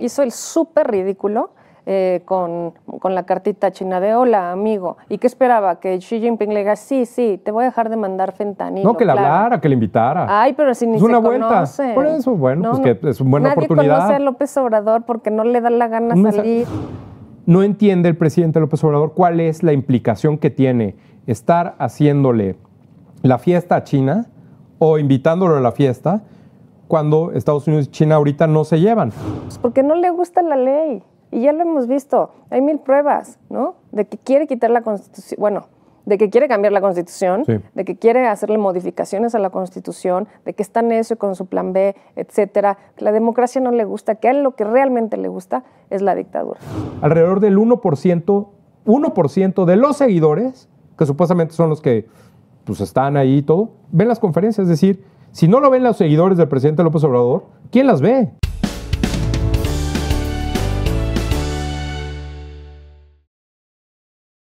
hizo el súper ridículo eh, con, la cartita china de hola, amigo. ¿Y qué esperaba? Que Xi Jinping le diga, sí, sí, te voy a dejar de mandar fentanilo. No, que le hablara, que le invitara. Ay, pero si ni es una vuelta. Por eso, bueno, pues que es una buena oportunidad. Nadie conoce a López Obrador porque no le da la gana salir. No entiende el presidente López Obrador cuál es la implicación que tiene estar haciéndole la fiesta a China o invitándolo a la fiesta cuando Estados Unidos y China ahorita no se llevan. Pues porque no le gusta la ley. Y ya lo hemos visto. Hay mil pruebas, ¿no? De que quiere quitar la constitución. Bueno, de que quiere cambiar la constitución, de que quiere hacerle modificaciones a la constitución, de que está en eso con su plan B, etcétera. La democracia no le gusta, que a él lo que realmente le gusta es la dictadura. Alrededor del 1%, 1% de los seguidores, que supuestamente son los que pues, están ahí y todo, ven las conferencias, es decir, si no lo ven los seguidores del presidente López Obrador, ¿quién las ve?